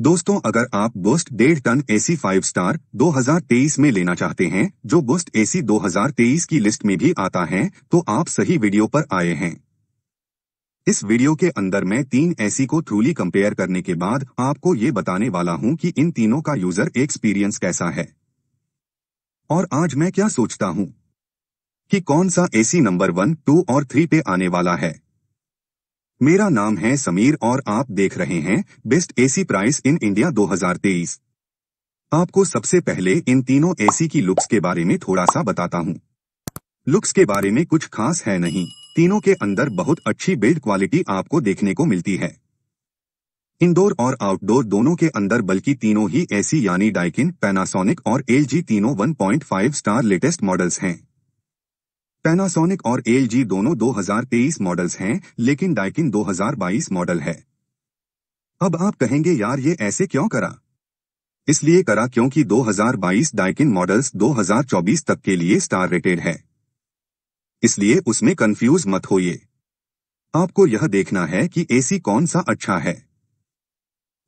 दोस्तों अगर आप बुस्ट डेढ़ टन एसी फाइव स्टार 2023 में लेना चाहते हैं जो बोस्ट एसी 2023 की लिस्ट में भी आता है तो आप सही वीडियो पर आए हैं इस वीडियो के अंदर मैं तीन एसी को थ्रूली कंपेयर करने के बाद आपको ये बताने वाला हूँ कि इन तीनों का यूजर एक्सपीरियंस कैसा है और आज मैं क्या सोचता हूं कि कौन सा एसी नंबर वन टू और थ्री पे आने वाला है मेरा नाम है समीर और आप देख रहे हैं best AC price in India 2023। आपको सबसे पहले इन तीनों एसी की लुक्स के बारे में थोड़ा सा बताता हूँ लुक्स के बारे में कुछ खास है नहीं तीनों के अंदर बहुत अच्छी बिल्ड क्वालिटी आपको देखने को मिलती है इंडोर और आउटडोर दोनों के अंदर बल्कि तीनों ही एसी यानी डाइकिन पैनासोनिक और एलजी तीनों 1.5 स्टार लेटेस्ट मॉडल्स हैं पैनासोनिक और एलजी दोनों 2023 मॉडल्स हैं लेकिन डाइकिन 2022 मॉडल है अब आप कहेंगे यार ये ऐसे क्यों करा इसलिए करा क्योंकि 2022 डाइकिन मॉडल्स 2024 तक के लिए स्टार रेटेड है इसलिए उसमें कंफ्यूज मत होइए आपको यह देखना है कि एसी कौन सा अच्छा है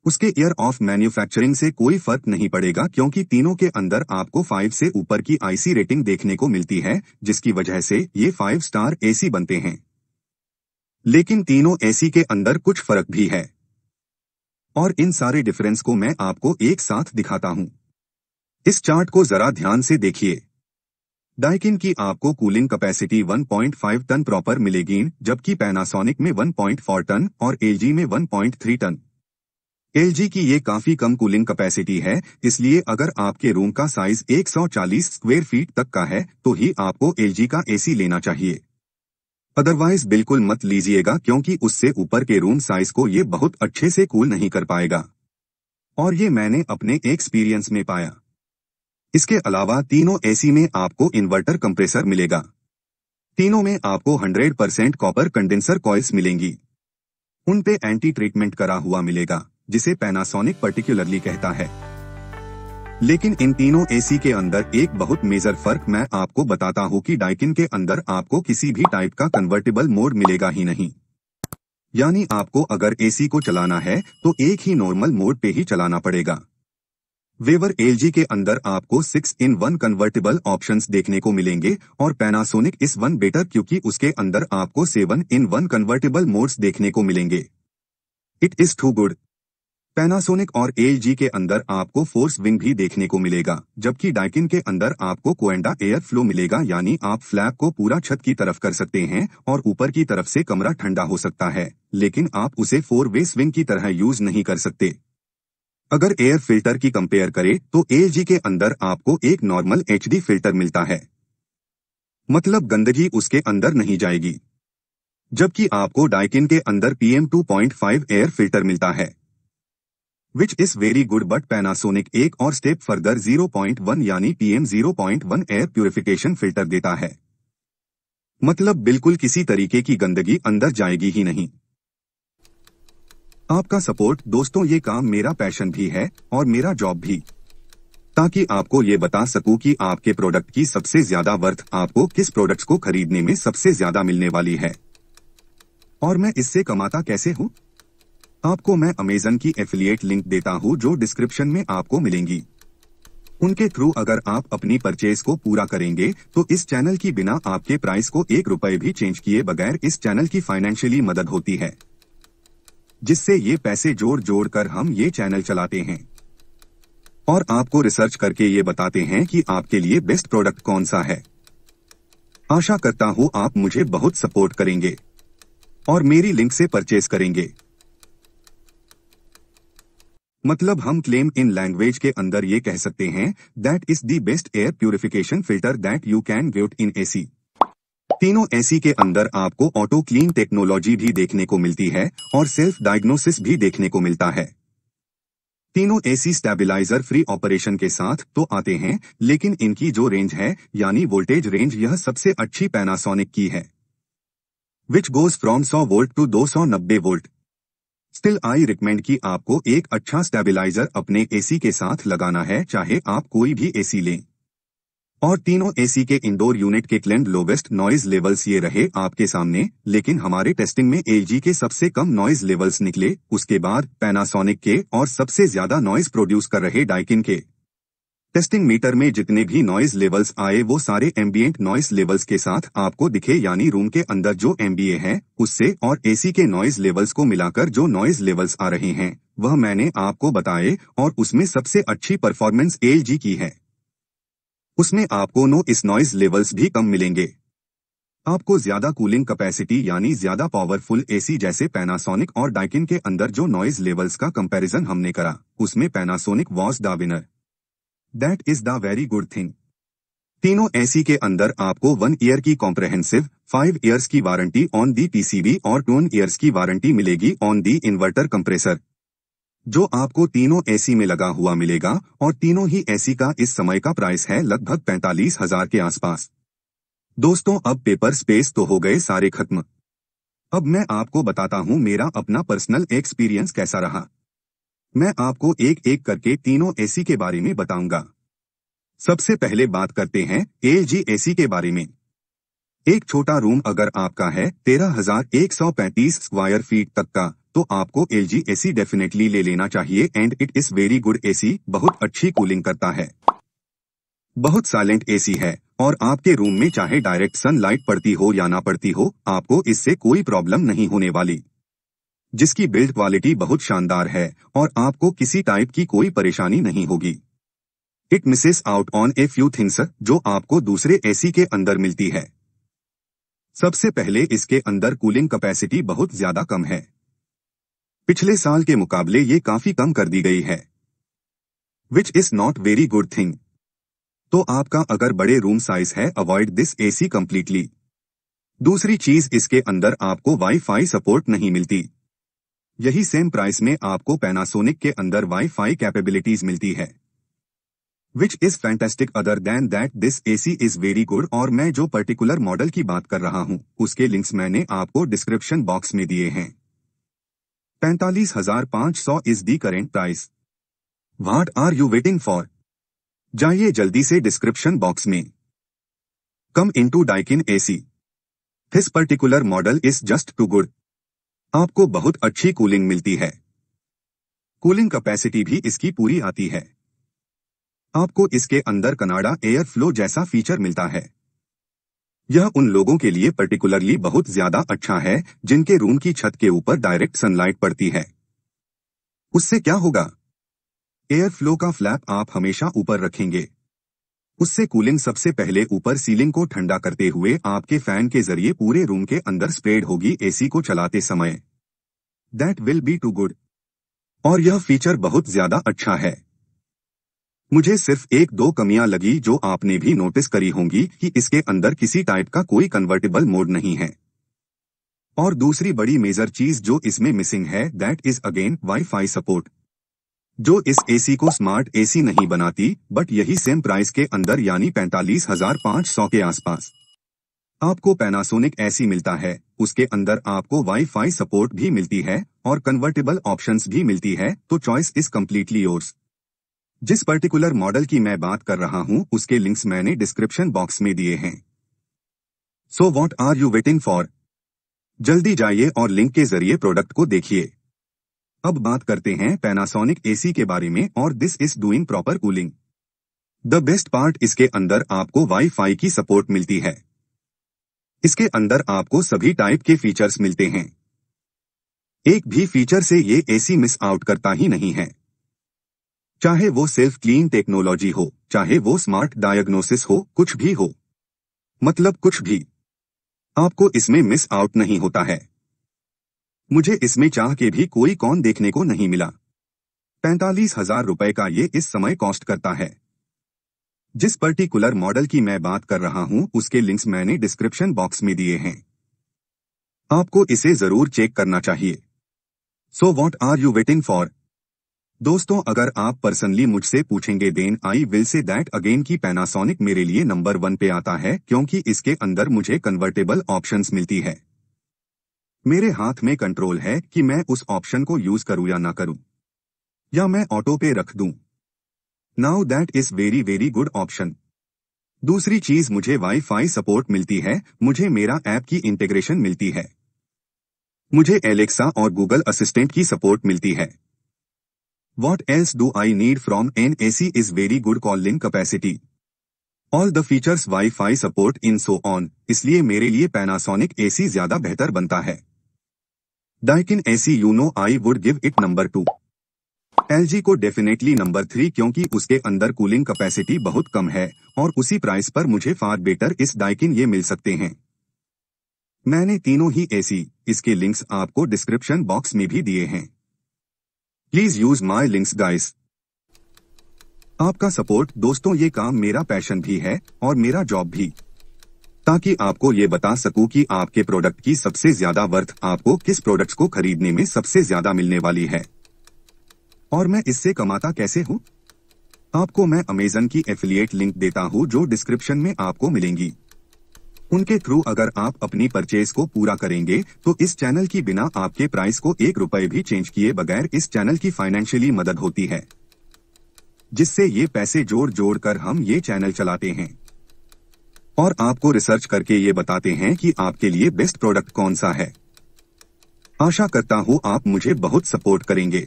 उसके ईयर ऑफ मैन्युफैक्चरिंग से कोई फर्क नहीं पड़ेगा क्योंकि तीनों के अंदर आपको फाइव से ऊपर की आईसी रेटिंग देखने को मिलती है जिसकी वजह से ये फाइव स्टार एसी बनते हैं लेकिन तीनों एसी के अंदर कुछ फर्क भी है और इन सारे डिफरेंस को मैं आपको एक साथ दिखाता हूं इस चार्ट को जरा ध्यान से देखिए डाइकिन की आपको कूलिंग कैपेसिटी 1.5 टन प्रॉपर मिलेगी जबकि पैनासोनिक में 1.4 टन और एलजी में 1.3 टन एल की ये काफी कम कूलिंग कैपेसिटी है इसलिए अगर आपके रूम का साइज 140 स्क्वायर फीट तक का है तो ही आपको एल का एसी लेना चाहिए अदरवाइज बिल्कुल मत लीजिएगा क्योंकि उससे ऊपर के रूम साइज को ये बहुत अच्छे से कूल नहीं कर पाएगा और ये मैंने अपने एक्सपीरियंस में पाया इसके अलावा तीनों एसी में आपको इन्वर्टर कंप्रेसर मिलेगा तीनों में आपको 100% कॉपर कंडेंसर कॉइल्स मिलेंगी उन एंटी ट्रीटमेंट करा हुआ मिलेगा जिसे पैनासोनिक पर्टिकुलरली कहता है लेकिन इन तीनों एसी के अंदर एक बहुत मेजर फर्क मैं आपको बताता हूँ कि डाइकिन के अंदर आपको किसी भी टाइप का कन्वर्टेबल मोड मिलेगा ही नहीं यानी आपको अगर एसी को चलाना है तो एक ही नॉर्मल मोड पे ही चलाना पड़ेगा वेवर एलजी के अंदर आपको six in one convertible options देखने को मिलेंगे और पैनासोनिक इस वन बेटर क्योंकि उसके अंदर आपको seven in one convertible modes देखने को मिलेंगे it is too good Panasonic और एलजी के अंदर आपको फोर्स विंग भी देखने को मिलेगा जबकि डाइकिन के अंदर आपको कोएंडा एयर फ्लो मिलेगा यानी आप फ्लैप को पूरा छत की तरफ कर सकते हैं और ऊपर की तरफ से कमरा ठंडा हो सकता है लेकिन आप उसे फोर वे स्विंग की तरह यूज नहीं कर सकते अगर एयर फिल्टर की कंपेयर करें तो एलजी के अंदर आपको एक नॉर्मल एच फिल्टर मिलता है मतलब गंदगी उसके अंदर नहीं जाएगी जबकि आपको डाइकिन के अंदर पीएम टू एयर फिल्टर मिलता है which is very good but Panasonic एक और स्टेप फर्दर 0.1 यानी पीएम 0.1 एयर प्यूरिफिकेशन फिल्टर देता है मतलब बिल्कुल किसी तरीके की गंदगी अंदर जाएगी ही नहीं आपका सपोर्ट दोस्तों ये काम मेरा पैशन भी है और मेरा जॉब भी ताकि आपको ये बता सकूं कि आपके प्रोडक्ट की सबसे ज्यादा वर्थ आपको किस प्रोडक्ट्स को खरीदने में सबसे ज्यादा मिलने वाली है और मैं इससे कमाता कैसे हूँ आपको मैं अमेजन की एफिलियट लिंक देता हूँ जो डिस्क्रिप्शन में आपको मिलेंगी उनके थ्रू अगर आप अपनी परचेज को पूरा करेंगे तो इस चैनल की बिना आपके प्राइस को एक रुपए भी चेंज किए बगैर इस चैनल की फाइनेंशियली मदद होती है जिससे ये पैसे जोड़ जोड़ कर हम ये चैनल चलाते हैं और आपको रिसर्च करके ये बताते हैं कि आपके लिए बेस्ट प्रोडक्ट कौन सा है आशा करता हूँ आप मुझे बहुत सपोर्ट करेंगे और मेरी लिंक से परचेज करेंगे मतलब हम क्लेम इन लैंग्वेज के अंदर ये कह सकते हैं that is the best air purification filter that you can get in AC तीनों एसी के अंदर आपको ऑटो क्लीन टेक्नोलॉजी भी देखने को मिलती है और सेल्फ डायग्नोसिस भी देखने को मिलता है तीनों एसी स्टेबिलाईजर फ्री ऑपरेशन के साथ तो आते हैं लेकिन इनकी जो रेंज है यानी वोल्टेज रेंज यह सबसे अच्छी पैनासोनिक की है which goes from 100 volt to 290 volt still I recommend कि आपको एक अच्छा स्टेबिलाईजर अपने एसी के साथ लगाना है चाहे आप कोई भी एसी लें और तीनों एसी के इंडोर यूनिट के क्लेंड लोवेस्ट नॉइज लेवल्स ये रहे आपके सामने लेकिन हमारे टेस्टिंग में एलजी के सबसे कम नॉइज लेवल्स निकले उसके बाद पैनासोनिक के और सबसे ज्यादा नॉइज प्रोड्यूस कर रहे डाइकिन के टेस्टिंग मीटर में जितने भी नॉइज लेवल्स आए वो सारे एम्बियंट नॉइज लेवल्स के साथ आपको दिखे यानी रूम के अंदर जो एमबीए है उससे और एसी के नॉइज लेवल्स को मिलाकर जो नॉइज लेवल्स आ रहे हैं वह मैंने आपको बताए और उसमें सबसे अच्छी परफॉर्मेंस एल की है उसमें आपको नो इस नॉइज लेवल्स भी कम मिलेंगे आपको ज्यादा कूलिंग कैपेसिटी यानी ज्यादा पावरफुल एसी जैसे पैनासोनिक और डाइकिन के अंदर जो नॉइज लेवल्स का कंपैरिजन हमने करा उसमें Panasonic was the winner winner that is the very good thing तीनों एसी के अंदर आपको वन ईयर की कॉम्प्रेहेंसिव फाइव ईयर्स की वारंटी ऑन दी पीसीबी और टून ईयर्स की वारंटी मिलेगी ऑन दी इन्वर्टर कंप्रेसर जो आपको तीनों एसी में लगा हुआ मिलेगा और तीनों ही एसी का इस समय का प्राइस है लगभग पैंतालीस हजार के आसपास दोस्तों अब पेपर स्पेस तो हो गए सारे खत्म अब मैं आपको बताता हूं मेरा अपना पर्सनल एक्सपीरियंस कैसा रहा मैं आपको एक एक करके तीनों एसी के बारे में बताऊंगा सबसे पहले बात करते हैं एल जी एसी के बारे में एक छोटा रूम अगर आपका है तेरह हजार एक सौ पैंतीस स्क्वायर फीट तक का तो आपको एल जी एसी डेफिनेटली ले लेना चाहिए and it is very good AC बहुत अच्छी कूलिंग करता है बहुत साइलेंट एसी है और आपके रूम में चाहे डायरेक्ट सनलाइट पड़ती हो या ना पड़ती हो आपको इससे कोई प्रॉब्लम नहीं होने वाली जिसकी बिल्ड क्वालिटी बहुत शानदार है और आपको किसी टाइप की कोई परेशानी नहीं होगी it misses out on a few things जो आपको दूसरे एसी के अंदर मिलती है सबसे पहले इसके अंदर कूलिंग कैपेसिटी बहुत ज्यादा कम है पिछले साल के मुकाबले ये काफी कम कर दी गई है which is not very good thing तो आपका अगर बड़े रूम साइज है अवॉइड दिस एसी कंप्लीटली दूसरी चीज इसके अंदर आपको वाईफाई सपोर्ट नहीं मिलती यही सेम प्राइस में आपको पैनासोनिक के अंदर वाईफाई कैपेबिलिटीज मिलती है which is fantastic other than that this AC is very good और मैं जो पर्टिकुलर मॉडल की बात कर रहा हूं उसके लिंक्स मैंने आपको डिस्क्रिप्शन बॉक्स में दिए हैं पैंतालीस हजार पांच सौ is the current price what are you waiting for जाइए जल्दी से डिस्क्रिप्शन बॉक्स में come into Daikin AC this particular model is just too good आपको बहुत अच्छी कूलिंग मिलती है कूलिंग कैपेसिटी भी इसकी पूरी आती है आपको इसके अंदर कनाडा एयर फ्लो जैसा फीचर मिलता है यह उन लोगों के लिए पर्टिकुलरली बहुत ज्यादा अच्छा है जिनके रूम की छत के ऊपर डायरेक्ट सनलाइट पड़ती है उससे क्या होगा एयर फ्लो का फ्लैप आप हमेशा ऊपर रखेंगे उससे कूलिंग सबसे पहले ऊपर सीलिंग को ठंडा करते हुए आपके फैन के जरिए पूरे रूम के अंदर स्प्रेड होगी एसी को चलाते समय that will be too good और यह फीचर बहुत ज्यादा अच्छा है मुझे सिर्फ एक दो कमियां लगी जो आपने भी नोटिस करी होंगी कि इसके अंदर किसी टाइप का कोई कन्वर्टेबल मोड नहीं है और दूसरी बड़ी मेजर चीज जो इसमें मिसिंग है that is again wifi support जो इस एसी को स्मार्ट एसी नहीं बनाती बट यही सेम प्राइस के अंदर यानी पैंतालीस हजार पांच सौ के आसपास आपको पैनासोनिक ऐसी मिलता है उसके अंदर आपको वाईफाई सपोर्ट भी मिलती है और कन्वर्टेबल ऑप्शंस भी मिलती है तो चॉइस इज कम्प्लीटली योर्स जिस पर्टिकुलर मॉडल की मैं बात कर रहा हूं उसके लिंक्स मैंने डिस्क्रिप्शन बॉक्स में दिए हैं so what are you waiting for जल्दी जाइए और लिंक के जरिए प्रोडक्ट को देखिए अब बात करते हैं पैनासोनिक एसी के बारे में और this is doing proper cooling the best part इसके अंदर आपको वाईफाई की सपोर्ट मिलती है इसके अंदर आपको सभी टाइप के फीचर्स मिलते हैं एक भी फीचर से ये एसी मिस आउट करता ही नहीं है चाहे वो सेल्फ क्लीन टेक्नोलॉजी हो चाहे वो स्मार्ट डायग्नोसिस हो कुछ भी हो मतलब कुछ भी आपको इसमें मिस आउट नहीं होता है मुझे इसमें चाह के भी कोई कौन देखने को नहीं मिला पैंतालीस हजार रुपए का ये इस समय कॉस्ट करता है जिस पर्टिकुलर मॉडल की मैं बात कर रहा हूं उसके लिंक्स मैंने डिस्क्रिप्शन बॉक्स में दिए हैं आपको इसे जरूर चेक करना चाहिए so what are you waiting for दोस्तों अगर आप पर्सनली मुझसे पूछेंगे then I will say that again की पैनासोनिक मेरे लिए नंबर वन पे आता है क्योंकि इसके अंदर मुझे कन्वर्टेबल ऑप्शन मिलती है मेरे हाथ में कंट्रोल है कि मैं उस ऑप्शन को यूज करूं या ना करूं या मैं ऑटो पे रख दूं now that is very very good option दूसरी चीज मुझे वाईफाई सपोर्ट मिलती है मुझे मेरा ऐप की इंटीग्रेशन मिलती है मुझे एलेक्सा और गूगल असिस्टेंट की सपोर्ट मिलती है what else do I need from an A C is very good cooling capacity all the features wifi support and so on इसलिए मेरे लिए पैनासोनिक एसी ज्यादा बेहतर बनता है Daikin AC you know I would give it number two एल को definitely number three क्योंकि उसके अंदर कूलिंग कैपेसिटी बहुत कम है और उसी प्राइस पर मुझे फार बेटर इस डाइकिन ये मिल सकते हैं मैंने तीनों ही एसी इसके लिंक्स आपको डिस्क्रिप्शन बॉक्स में भी दिए हैं please use my links guys आपका सपोर्ट दोस्तों ये काम मेरा पैशन भी है और मेरा जॉब भी ताकि आपको ये बता सकूं कि आपके प्रोडक्ट की सबसे ज्यादा वर्थ आपको किस प्रोडक्ट्स को खरीदने में सबसे ज्यादा मिलने वाली है और मैं इससे कमाता कैसे हूँ आपको मैं अमेजन की एफिलियट लिंक देता हूँ जो डिस्क्रिप्शन में आपको मिलेंगी उनके थ्रू अगर आप अपनी परचेज को पूरा करेंगे तो इस चैनल की बिना आपके प्राइस को एक रुपए भी चेंज किए बगैर इस चैनल की फाइनेंशियली मदद होती है जिससे ये पैसे जोड़ जोड़ कर हम ये चैनल चलाते हैं और आपको रिसर्च करके ये बताते हैं कि आपके लिए बेस्ट प्रोडक्ट कौन सा है आशा करता हूँ आप मुझे बहुत सपोर्ट करेंगे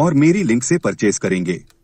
और मेरी लिंक से परचेज करेंगे